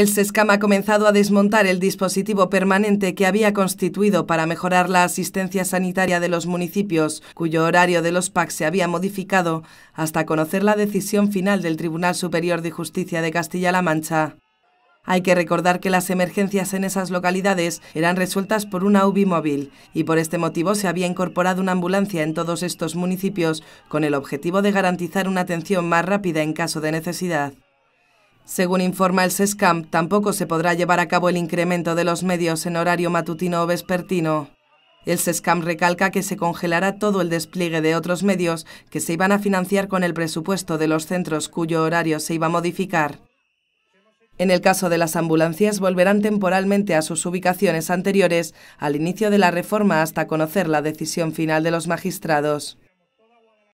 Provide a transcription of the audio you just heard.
El SESCAM ha comenzado a desmontar el dispositivo permanente que había constituido para mejorar la asistencia sanitaria de los municipios, cuyo horario de los PAC se había modificado hasta conocer la decisión final del Tribunal Superior de Justicia de Castilla-La Mancha. Hay que recordar que las emergencias en esas localidades eran resueltas por una UBI móvil y por este motivo se había incorporado una ambulancia en todos estos municipios con el objetivo de garantizar una atención más rápida en caso de necesidad. Según informa el SESCAM, tampoco se podrá llevar a cabo el incremento de los medios en horario matutino o vespertino. El SESCAM recalca que se congelará todo el despliegue de otros medios que se iban a financiar con el presupuesto de los centros cuyo horario se iba a modificar. En el caso de las ambulancias, volverán temporalmente a sus ubicaciones anteriores al inicio de la reforma hasta conocer la decisión final de los magistrados.